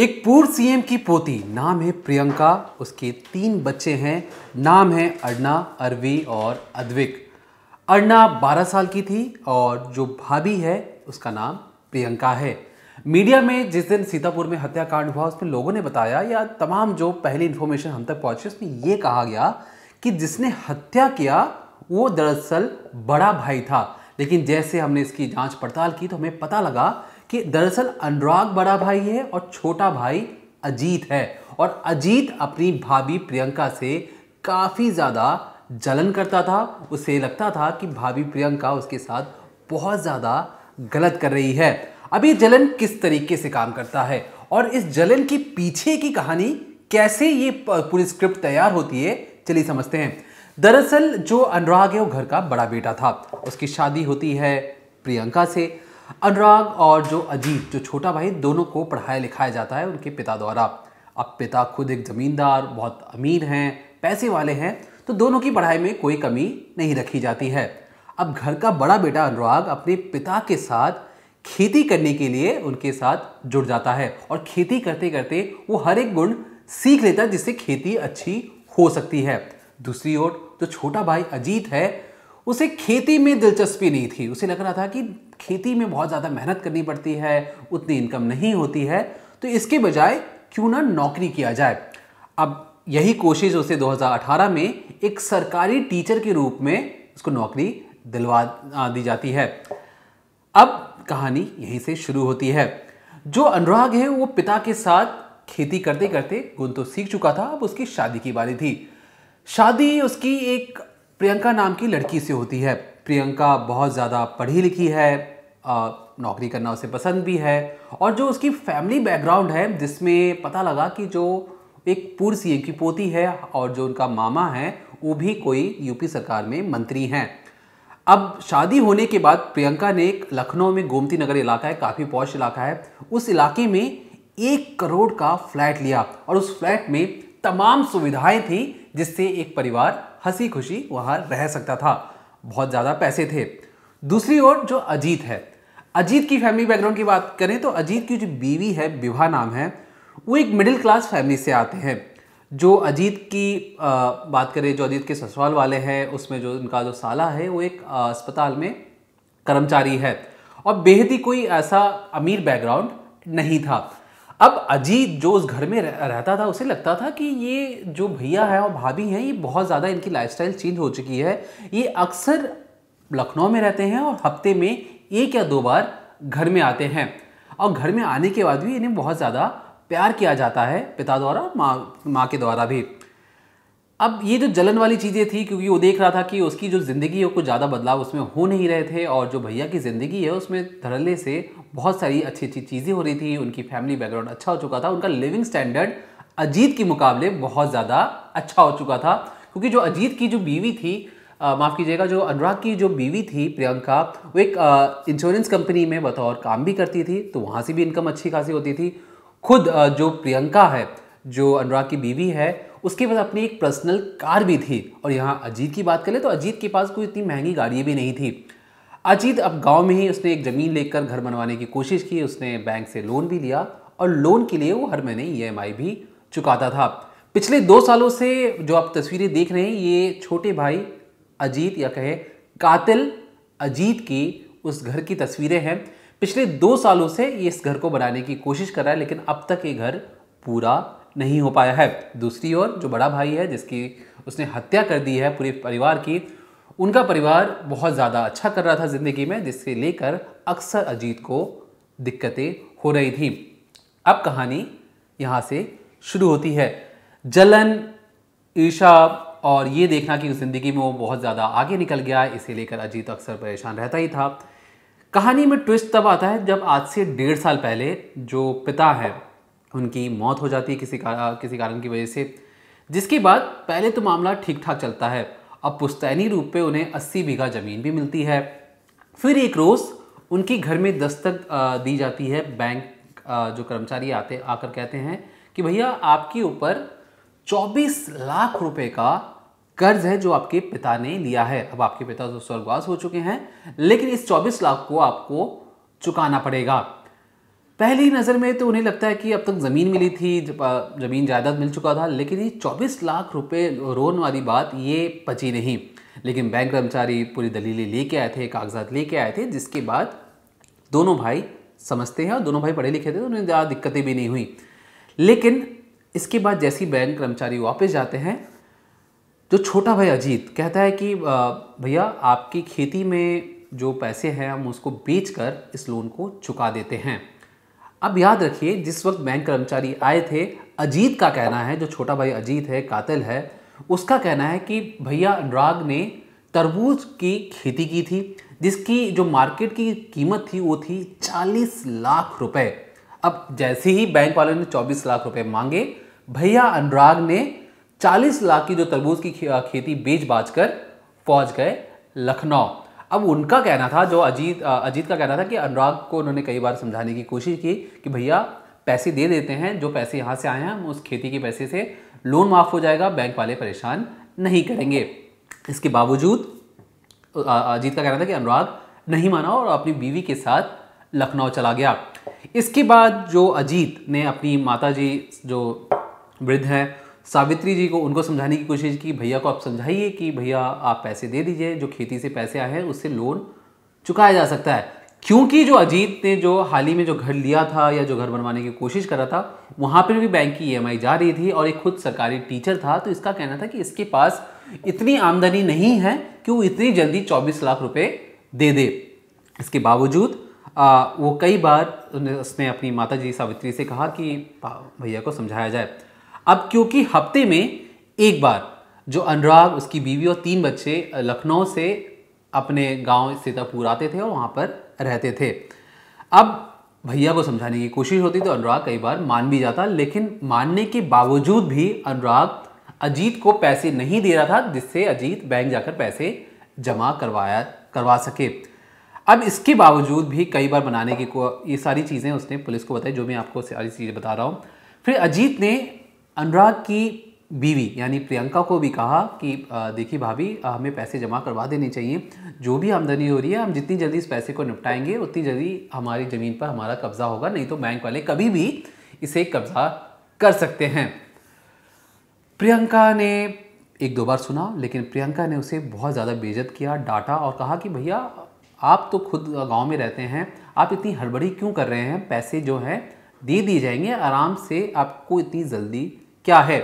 एक पूर्व सीएम की पोती नाम है प्रियंका उसके तीन बच्चे हैं नाम है अर्णा अरवी और अद्विक अर्णा 12 साल की थी और जो भाभी है उसका नाम प्रियंका है मीडिया में जिस दिन सीतापुर में हत्याकांड हुआ उसमें लोगों ने बताया या तमाम जो पहली इन्फॉर्मेशन हम तक पहुंची उसमें ये कहा गया कि जिसने हत्या किया वो दरअसल बड़ा भाई था लेकिन जैसे हमने इसकी जांच पड़ताल की तो हमें पता लगा कि दरअसल अनुराग बड़ा भाई है और छोटा भाई अजीत है और अजीत अपनी भाभी प्रियंका से काफ़ी ज़्यादा जलन करता था उसे लगता था कि भाभी प्रियंका उसके साथ बहुत ज़्यादा गलत कर रही है अब ये जलन किस तरीके से काम करता है और इस जलन के पीछे की कहानी कैसे ये पूरी स्क्रिप्ट तैयार होती है चलिए समझते हैं दरअसल जो अनुराग है वो घर का बड़ा बेटा था उसकी शादी होती है प्रियंका से अनुराग और जो अजीत जो छोटा भाई दोनों को पढ़ाया लिखाया जाता है उनके पिता द्वारा अब पिता खुद एक ज़मींदार बहुत अमीर हैं पैसे वाले हैं तो दोनों की पढ़ाई में कोई कमी नहीं रखी जाती है अब घर का बड़ा बेटा अनुराग अपने पिता के साथ खेती करने के लिए उनके साथ जुड़ जाता है और खेती करते करते वो हर एक गुण सीख लेता है जिससे खेती अच्छी हो सकती है दूसरी ओर जो छोटा भाई अजीत है उसे खेती में दिलचस्पी नहीं थी उसे लग रहा था कि खेती में बहुत ज़्यादा मेहनत करनी पड़ती है उतनी इनकम नहीं होती है तो इसके बजाय क्यों ना नौकरी किया जाए अब यही कोशिश उसे 2018 में एक सरकारी टीचर के रूप में उसको नौकरी दिलवा दी जाती है अब कहानी यहीं से शुरू होती है जो अनुराग है वो पिता के साथ खेती करते करते गुण तो सीख चुका था अब उसकी शादी की बारी थी शादी उसकी एक प्रियंका नाम की लड़की से होती है प्रियंका बहुत ज़्यादा पढ़ी लिखी है नौकरी करना उसे पसंद भी है और जो उसकी फैमिली बैकग्राउंड है जिसमें पता लगा कि जो एक पूर्व सी की पोती है और जो उनका मामा है वो भी कोई यूपी सरकार में मंत्री हैं अब शादी होने के बाद प्रियंका ने लखनऊ में गोमती नगर इलाका है काफ़ी पौश इलाका है उस इलाके में एक करोड़ का फ्लैट लिया और उस फ्लैट में तमाम सुविधाएं थी जिससे एक परिवार हंसी खुशी वहाँ रह सकता था बहुत ज़्यादा पैसे थे दूसरी ओर जो अजीत है अजीत की फैमिली बैकग्राउंड की बात करें तो अजीत की जो बीवी है विवाह नाम है वो एक मिडिल क्लास फैमिली से आते हैं जो अजीत की आ, बात करें जो अजीत के ससुराल वाले हैं उसमें जो उनका जो साला है वो एक आ, अस्पताल में कर्मचारी है और बेहद ही कोई ऐसा अमीर बैकग्राउंड नहीं था अब अजीत जो उस घर में रह, रहता था उसे लगता था कि ये जो भैया है और भाभी हैं ये बहुत ज़्यादा इनकी लाइफस्टाइल चेंज हो चुकी है ये अक्सर लखनऊ में रहते हैं और हफ्ते में एक या दो बार घर में आते हैं और घर में आने के बाद भी इन्हें बहुत ज़्यादा प्यार किया जाता है पिता द्वारा माँ माँ के द्वारा भी अब ये जो जलन वाली चीज़ें थी क्योंकि वो देख रहा था कि उसकी जो ज़िंदगी है कुछ ज़्यादा बदलाव उसमें हो नहीं रहे थे और जो भैया की ज़िंदगी है उसमें धड़ल्ले से बहुत सारी अच्छी अच्छी चीज़ें हो रही थी उनकी फैमिली बैकग्राउंड अच्छा हो चुका था उनका लिविंग स्टैंडर्ड अजीत के मुकाबले बहुत ज़्यादा अच्छा हो चुका था क्योंकि जो अजीत की जो बीवी थी माफ़ कीजिएगा जो अनुराग की जो बीवी थी प्रियंका वो एक इंश्योरेंस कंपनी में बतौर काम भी करती थी तो वहाँ से भी इनकम अच्छी खासी होती थी खुद आ, जो प्रियंका है जो अनुराग की बीवी है उसके पास अपनी एक पर्सनल कार भी थी और यहाँ अजीत की बात करें तो अजीत के पास कोई इतनी महंगी गाड़ी भी नहीं थी अजीत अब गांव में ही उसने एक ज़मीन लेकर घर बनवाने की कोशिश की उसने बैंक से लोन भी लिया और लोन के लिए वो हर महीने ई e भी चुकाता था पिछले दो सालों से जो आप तस्वीरें देख रहे हैं ये छोटे भाई अजीत या कहें कातिल अजीत की उस घर की तस्वीरें हैं पिछले दो सालों से ये इस घर को बनाने की कोशिश कर रहा है लेकिन अब तक ये घर पूरा नहीं हो पाया है दूसरी ओर जो बड़ा भाई है जिसकी उसने हत्या कर दी है पूरे परिवार की उनका परिवार बहुत ज़्यादा अच्छा कर रहा था ज़िंदगी में जिससे लेकर अक्सर अजीत को दिक्कतें हो रही थी अब कहानी यहाँ से शुरू होती है जलन ईर्षा और ये देखना कि ज़िंदगी में वो बहुत ज़्यादा आगे निकल गया इसे लेकर अजीत अक्सर परेशान रहता ही था कहानी में ट्विस्ट तब आता है जब आज से डेढ़ साल पहले जो पिता है उनकी मौत हो जाती है किसी का, किसी कारण की वजह से जिसके बाद पहले तो मामला ठीक ठाक चलता है अब पुस्तैनी रूप पे उन्हें अस्सी बीघा ज़मीन भी मिलती है फिर एक रोज़ उनके घर में दस्तक दी जाती है बैंक जो कर्मचारी आते आकर कहते हैं कि भैया आपके ऊपर 24 लाख रुपए का कर्ज है जो आपके पिता ने लिया है अब आपके पिता तो स्वर्गवास हो चुके हैं लेकिन इस 24 लाख को आपको चुकाना पड़ेगा पहली नज़र में तो उन्हें लगता है कि अब तक ज़मीन मिली थी ज़मीन जायदाद मिल चुका था लेकिन ये 24 लाख रुपए रोन वाली बात ये पची नहीं लेकिन बैंक कर्मचारी पूरी दलीलें लेके आए थे कागजात लेके आए थे जिसके बाद दोनों भाई समझते हैं और दोनों भाई पढ़े लिखे थे तो उन्हें ज़्यादा दिक्कतें भी नहीं हुई लेकिन इसके बाद जैसे ही बैंक कर्मचारी वापस जाते हैं जो छोटा भाई अजीत कहता है कि भैया आपकी खेती में जो पैसे हैं हम उसको बेच कर इस लोन को चुका देते हैं अब याद रखिए जिस वक्त बैंक कर्मचारी आए थे अजीत का कहना है जो छोटा भाई अजीत है कातिल है उसका कहना है कि भैया अनुराग ने तरबूज की खेती की थी जिसकी जो मार्केट की कीमत थी वो थी चालीस लाख रुपए अब जैसे ही बैंक वाले ने 24 लाख रुपए मांगे भैया अनुराग ने 40 लाख की जो तरबूज की खेती बेच बाज कर पहुंच गए लखनऊ अब उनका कहना था जो अजीत अजीत का कहना था कि अनुराग को उन्होंने कई बार समझाने की कोशिश की कि भैया पैसे दे देते हैं जो पैसे यहाँ से आए हैं हम उस खेती के पैसे से लोन माफ़ हो जाएगा बैंक वाले परेशान नहीं करेंगे इसके बावजूद अजीत का कहना था कि अनुराग नहीं माना और अपनी बीवी के साथ लखनऊ चला गया इसके बाद जो अजीत ने अपनी माता जी जो वृद्ध हैं सावित्री जी को उनको समझाने की कोशिश की भैया को आप समझाइए कि भैया आप पैसे दे दीजिए जो खेती से पैसे आए हैं उससे लोन चुकाया जा सकता है क्योंकि जो अजीत ने जो हाल ही में जो घर लिया था या जो घर बनवाने की कोशिश करा था वहाँ पर भी बैंक की ई e जा रही थी और एक खुद सरकारी टीचर था तो इसका कहना था कि इसके पास इतनी आमदनी नहीं है कि वो इतनी जल्दी चौबीस लाख रुपये दे दे इसके बावजूद आ, वो कई बार उसने अपनी माता जी सावित्री से कहा कि भैया को समझाया जाए अब क्योंकि हफ्ते में एक बार जो अनुराग उसकी बीवी और तीन बच्चे लखनऊ से अपने गांव सीतापुर आते थे और वहाँ पर रहते थे अब भैया को समझाने की कोशिश होती तो अनुराग कई बार मान भी जाता लेकिन मानने के बावजूद भी अनुराग अजीत को पैसे नहीं दे रहा था जिससे अजीत बैंक जाकर पैसे जमा करवाया करवा सके अब इसके बावजूद भी कई बार बनाने की को ये सारी चीज़ें उसने पुलिस को बताई जो मैं आपको सारी चीज़ें बता रहा हूँ फिर अजीत ने अनुराग की बीवी यानी प्रियंका को भी कहा कि देखिए भाभी हमें पैसे जमा करवा देने चाहिए जो भी आमदनी हो रही है हम जितनी जल्दी इस पैसे को निपटाएंगे उतनी जल्दी हमारी ज़मीन पर हमारा कब्ज़ा होगा नहीं तो बैंक वाले कभी भी इसे कब्ज़ा कर सकते हैं प्रियंका ने एक दो बार सुना लेकिन प्रियंका ने उसे बहुत ज़्यादा बेजत किया डांटा और कहा कि भैया आप तो खुद गांव में रहते हैं आप इतनी हड़बड़ी क्यों कर रहे हैं पैसे जो हैं दे दिए जाएंगे आराम से आपको इतनी जल्दी क्या है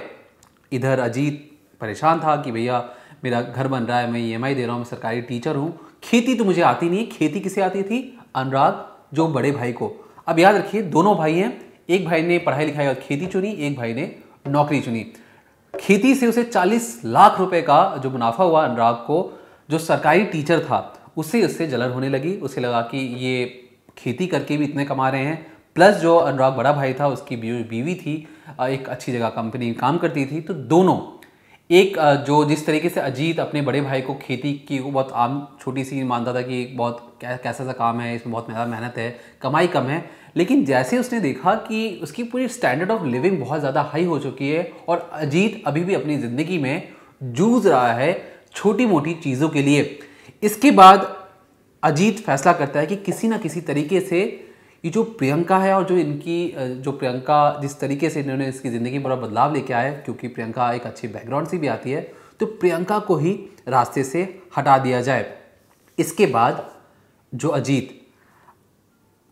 इधर अजीत परेशान था कि भैया मेरा घर बन रहा है मैं ई e दे रहा हूँ मैं सरकारी टीचर हूँ खेती तो मुझे आती नहीं है खेती किसे आती थी अनुराग जो बड़े भाई को अब याद रखिए दोनों भाई हैं एक भाई ने पढ़ाई लिखाई और खेती चुनी एक भाई ने नौकरी चुनी खेती से उसे 40 लाख रुपए का जो मुनाफा हुआ अनुराग को जो सरकारी टीचर था उसे उससे जलन होने लगी उसे लगा कि ये खेती करके भी इतने कमा रहे हैं प्लस जो अनुराग बड़ा भाई था उसकी बीवी थी एक अच्छी जगह कंपनी काम करती थी तो दोनों एक जो जिस तरीके से अजीत अपने बड़े भाई को खेती की वो बहुत आम छोटी सी मानता था कि बहुत कैसा सा काम है इसमें बहुत ज़्यादा मेहनत है कमाई कम है लेकिन जैसे उसने देखा कि उसकी पूरी स्टैंडर्ड ऑफ लिविंग बहुत ज़्यादा हाई हो चुकी है और अजीत अभी भी अपनी ज़िंदगी में जूझ रहा है छोटी मोटी चीज़ों के लिए इसके बाद अजीत फैसला करता है कि किसी ना किसी तरीके से ये जो प्रियंका है और जो इनकी जो प्रियंका जिस तरीके से इन्होंने इसकी ज़िंदगी में बड़ा बदलाव लेके आया क्योंकि प्रियंका एक अच्छी बैकग्राउंड से भी आती है तो प्रियंका को ही रास्ते से हटा दिया जाए इसके बाद जो अजीत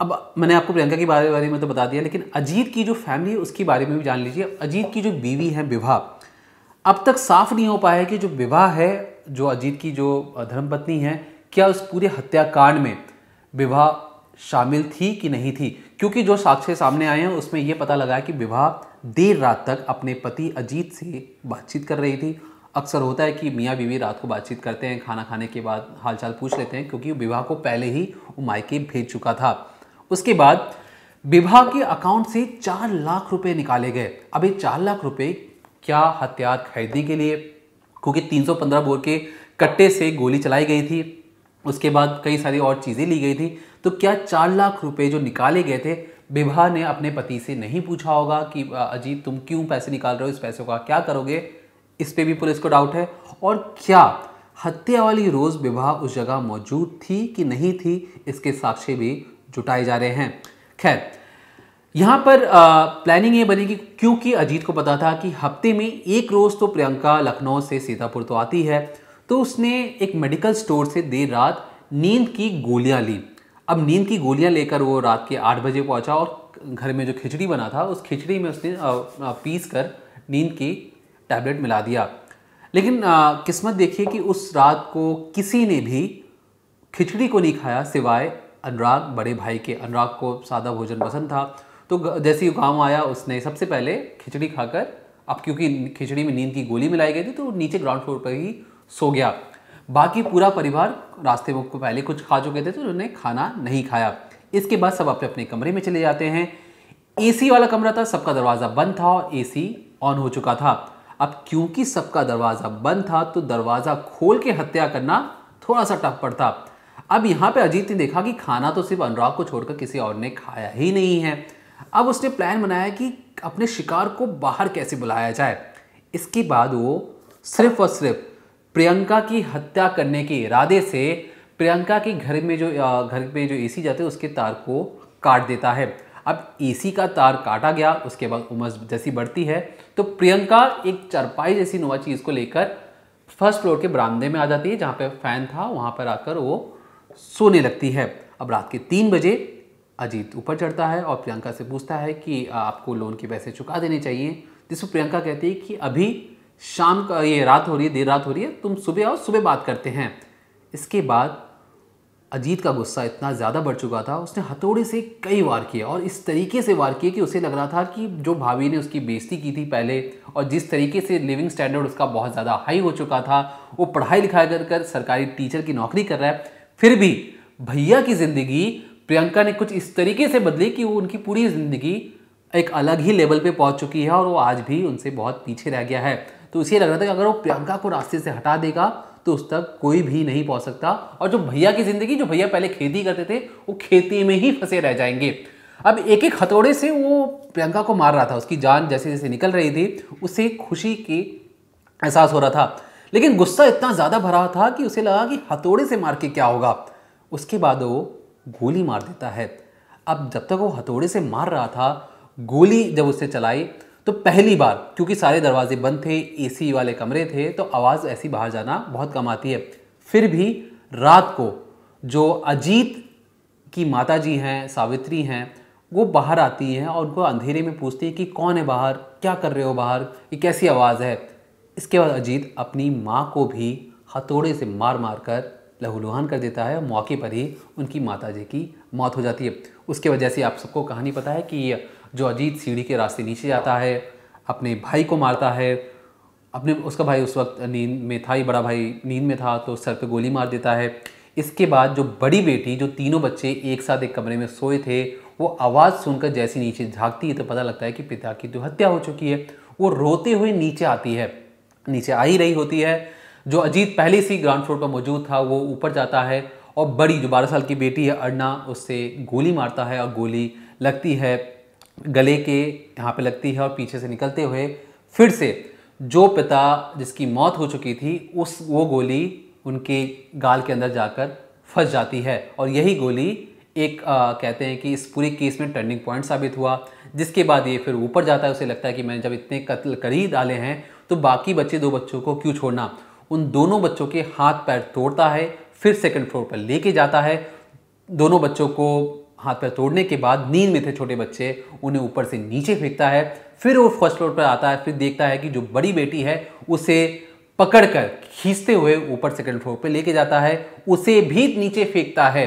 अब मैंने आपको प्रियंका के बारे बारे में तो बता दिया लेकिन अजीत की जो फैमिली है उसके बारे में भी जान लीजिए अजीत की जो बीवी है विवाह अब तक साफ नहीं हो पाया है कि जो विवाह है जो अजीत की जो धर्मपत्नी है क्या उस पूरे हत्याकांड में विवाह शामिल थी कि नहीं थी क्योंकि जो साक्ष्य सामने आए हैं उसमें यह पता लगा कि विवाह देर रात तक अपने पति अजीत से बातचीत कर रही थी अक्सर होता है कि मियाँ बीवी रात को बातचीत करते हैं खाना खाने के बाद हालचाल पूछ लेते हैं क्योंकि विवाह को पहले ही वो मायके भेज चुका था उसके बाद विवाह के अकाउंट से चार लाख रुपए निकाले गए अब ये चार लाख रुपए क्या हथियार खरीदने के लिए क्योंकि 315 बोर के कट्टे से गोली चलाई गई थी उसके बाद कई सारी और चीज़ें ली गई थी तो क्या चार लाख रुपए जो निकाले गए थे विभा ने अपने पति से नहीं पूछा होगा कि अजीत तुम क्यों पैसे निकाल रहे हो इस पैसे का क्या करोगे इस पर भी पुलिस को डाउट है और क्या हत्या वाली रोज़ विवाह उस जगह मौजूद थी कि नहीं थी इसके साक्ष्य भी जुटाए जा रहे हैं खैर यहाँ पर प्लानिंग ये बनेगी क्योंकि अजीत को पता था कि हफ्ते में एक रोज़ तो प्रियंका लखनऊ से सीतापुर तो आती है तो उसने एक मेडिकल स्टोर से देर रात नींद की गोलियाँ ली अब नींद की गोलियाँ लेकर वो रात के आठ बजे पहुँचा और घर में जो खिचड़ी बना था उस खिचड़ी में उसने पीस कर नींद की टैबलेट मिला दिया लेकिन आ, किस्मत देखिए कि उस रात को किसी ने भी खिचड़ी को नहीं खाया सिवाय अनुराग बड़े भाई के अनुराग को सादा भोजन पसंद था तो जैसे ही गाँव आया उसने सबसे पहले खिचड़ी खाकर अब क्योंकि खिचड़ी में नींद की गोली मिलाई गई थी तो नीचे ग्राउंड फ्लोर पर ही सो गया बाकी पूरा परिवार रास्ते में पहले कुछ खा चुके थे तो उन्होंने खाना नहीं खाया इसके बाद सब अपने अपने कमरे में चले जाते हैं एसी वाला कमरा था सबका दरवाज़ा बंद था और ए ऑन हो चुका था अब क्योंकि सबका दरवाज़ा बंद था तो दरवाज़ा खोल के हत्या करना थोड़ा सा टफ पड़ता अब यहाँ पे अजीत ने देखा कि खाना तो सिर्फ अनुराग को छोड़कर किसी और ने खाया ही नहीं है अब उसने प्लान बनाया कि अपने शिकार को बाहर कैसे बुलाया जाए इसके बाद वो सिर्फ और सिर्फ प्रियंका की हत्या करने के इरादे से प्रियंका के घर में जो घर में जो एसी जाते हैं उसके तार को काट देता है अब एसी का तार काटा गया उसके बाद उमस जैसी बढ़ती है तो प्रियंका एक चरपाई जैसी नुआ चीज़ को लेकर फर्स्ट फ्लोर के बरामदे में आ जाती है जहाँ पे फैन था वहाँ पर आकर वो सोने लगती है अब रात के तीन बजे अजीत ऊपर चढ़ता है और प्रियंका से पूछता है कि आपको लोन के पैसे चुका देने चाहिए जिसमें प्रियंका कहती है कि अभी शाम का ये रात हो रही है देर रात हो रही है तुम सुबह आओ सुबह बात करते हैं इसके बाद अजीत का गुस्सा इतना ज़्यादा बढ़ चुका था उसने हथौड़े से कई वार किया और इस तरीके से वार किए कि उसे लग रहा था कि जो भाभी ने उसकी बेइज्जती की थी पहले और जिस तरीके से लिविंग स्टैंडर्ड उसका बहुत ज़्यादा हाई हो चुका था वो पढ़ाई लिखाई कर कर सरकारी टीचर की नौकरी कर रहा है फिर भी भैया की ज़िंदगी प्रियंका ने कुछ इस तरीके से बदली कि वो उनकी पूरी ज़िंदगी एक अलग ही लेवल पे पहुंच चुकी है और वो आज भी उनसे बहुत पीछे रह गया है तो उसे लग रहा था कि अगर वो प्रियंका को रास्ते से हटा देगा तो उस तक कोई भी नहीं पहुंच सकता और जो भैया की ज़िंदगी जो भैया पहले खेती करते थे वो खेती में ही फंसे रह जाएंगे अब एक एक हथौड़े से वो प्रियंका को मार रहा था उसकी जान जैसे जैसे निकल रही थी उसे खुशी की एहसास हो रहा था लेकिन गुस्सा इतना ज़्यादा भरा था कि उसे लगा कि हथौड़े से मार के क्या होगा उसके बाद वो गोली मार देता है अब जब तक वो हथौड़े से मार रहा था गोली जब उसने चलाई तो पहली बार क्योंकि सारे दरवाजे बंद थे एसी वाले कमरे थे तो आवाज़ ऐसी बाहर जाना बहुत कम आती है फिर भी रात को जो अजीत की माता जी हैं सावित्री हैं वो बाहर आती हैं और उनको अंधेरे में पूछती है कि कौन है बाहर क्या कर रहे हो बाहर ये कैसी आवाज़ है इसके बाद अजीत अपनी माँ को भी हथौड़े से मार मार कर लहूलुहान कर देता है मौके पर ही उनकी माता जी की मौत हो जाती है उसके वजह से आप सबको कहानी पता है कि जो अजीत सीढ़ी के रास्ते नीचे जाता है अपने भाई को मारता है अपने उसका भाई उस वक्त नींद में था ही बड़ा भाई नींद में था तो सर पे गोली मार देता है इसके बाद जो बड़ी बेटी जो तीनों बच्चे एक साथ एक कमरे में सोए थे वो आवाज़ सुनकर जैसी नीचे झाँकती है तो पता लगता है कि पिता की जो तो हत्या हो चुकी है वो रोते हुए नीचे आती है नीचे आ ही रही होती है जो अजीत पहले से ग्राउंड फ्लोर पर मौजूद था वो ऊपर जाता है और बड़ी जो बारह साल की बेटी है अड़ना उससे गोली मारता है और गोली लगती है गले के यहाँ पे लगती है और पीछे से निकलते हुए फिर से जो पिता जिसकी मौत हो चुकी थी उस वो गोली उनके गाल के अंदर जाकर फंस जाती है और यही गोली एक आ, कहते हैं कि इस पूरे केस में टर्निंग पॉइंट साबित हुआ जिसके बाद ये फिर ऊपर जाता है उसे लगता है कि मैंने जब इतने कत्ल कर ही डाले हैं तो बाकी बच्चे दो बच्चों को क्यों छोड़ना उन दोनों बच्चों के हाथ पैर तोड़ता है फिर सेकंड फ्लोर पर लेके जाता है दोनों बच्चों को हाथ पैर तोड़ने के बाद नींद में थे छोटे बच्चे उन्हें ऊपर से नीचे फेंकता है फिर वो फर्स्ट फ्लोर पर आता है फिर देखता है कि जो बड़ी बेटी है उसे पकड़कर खींचते हुए ऊपर सेकंड फ्लोर पर लेके जाता है उसे भी नीचे फेंकता है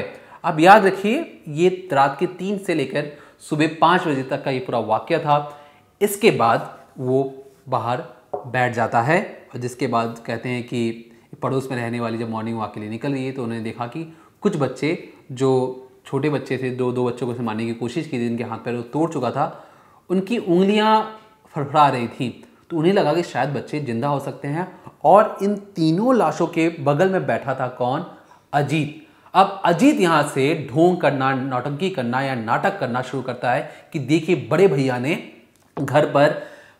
अब याद रखिए ये रात के तीन से लेकर सुबह पाँच बजे तक का ये पूरा वाक्य था इसके बाद वो बाहर बैठ जाता है और जिसके बाद कहते हैं कि पड़ोस में रहने वाली जब मॉर्निंग वॉक के लिए निकल रही है तो उन्होंने देखा कि कुछ बच्चे जो छोटे बच्चे थे दो दो बच्चों को संभालने की कोशिश की थी जिनके हाथ पैर तोड़ चुका था उनकी उंगलियां फड़फड़ा रही थी तो उन्हें लगा कि शायद बच्चे जिंदा हो सकते हैं और इन तीनों लाशों के बगल में बैठा था कौन अजीत अब अजीत यहाँ से ढोंग करना नौटंकी करना या नाटक करना शुरू करता है कि देखिए बड़े भैया ने घर पर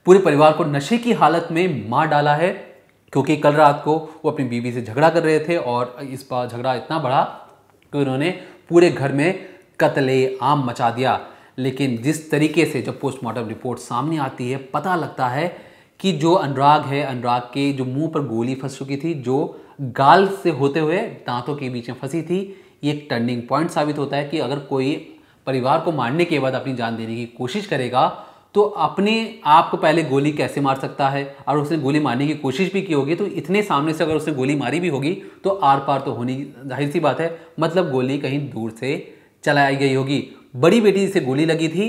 पूरे परिवार को नशे की हालत में मार डाला है क्योंकि कल रात को वो अपनी बीवी से झगड़ा कर रहे थे और इस बार झगड़ा इतना बढ़ा कि उन्होंने पूरे घर में कतले आम मचा दिया लेकिन जिस तरीके से जब पोस्टमार्टम रिपोर्ट सामने आती है पता लगता है कि जो अनुराग है अनुराग के जो मुंह पर गोली फंस चुकी थी जो गाल से होते हुए दांतों के बीच में फंसी थी ये एक टर्निंग पॉइंट साबित होता है कि अगर कोई परिवार को मारने के बाद अपनी जान देने की कोशिश करेगा तो अपने आप को पहले गोली कैसे मार सकता है और उसने गोली मारने की कोशिश भी की होगी तो इतने सामने से अगर उसने गोली मारी भी होगी तो आर पार तो होनी जाहिर सी बात है मतलब गोली कहीं दूर से चलाई गई होगी बड़ी बेटी जिसे गोली लगी थी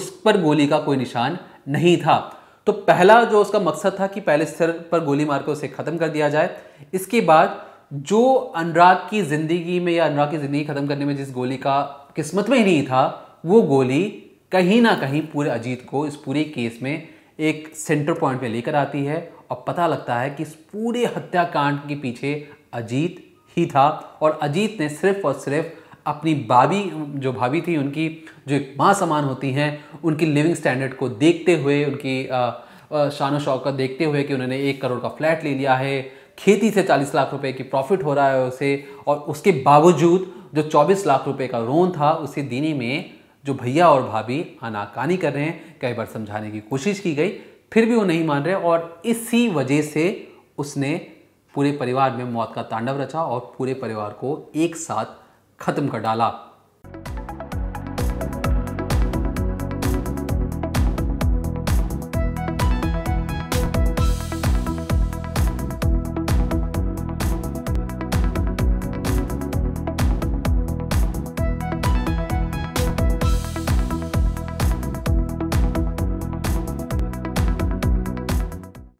उस पर गोली का कोई निशान नहीं था तो पहला जो उसका मकसद था कि पहले सिर पर गोली मार कर उसे ख़त्म कर दिया जाए इसके बाद जो अनुराग की ज़िंदगी में या अनुराग की ज़िंदगी ख़त्म करने में जिस गोली का किस्मत में ही नहीं था वो गोली कहीं ना कहीं पूरे अजीत को इस पूरे केस में एक सेंटर पॉइंट में लेकर आती है और पता लगता है कि इस पूरे हत्याकांड के पीछे अजीत ही था और अजीत ने सिर्फ और सिर्फ अपनी भाभी जो भाभी थी उनकी जो एक माँ समान होती हैं उनकी लिविंग स्टैंडर्ड को देखते हुए उनकी शान शौकत देखते हुए कि उन्होंने एक करोड़ का फ्लैट ले लिया है खेती से चालीस लाख रुपए की प्रॉफिट हो रहा है उसे और उसके बावजूद जो चौबीस लाख रुपए का लोन था उसे देने में जो भैया और भाभी आनाकानी कर रहे हैं कई बार समझाने की कोशिश की गई फिर भी वो नहीं मान रहे और इसी वजह से उसने पूरे परिवार में मौत का तांडव रचा और पूरे परिवार को एक साथ ख़त्म कर डाला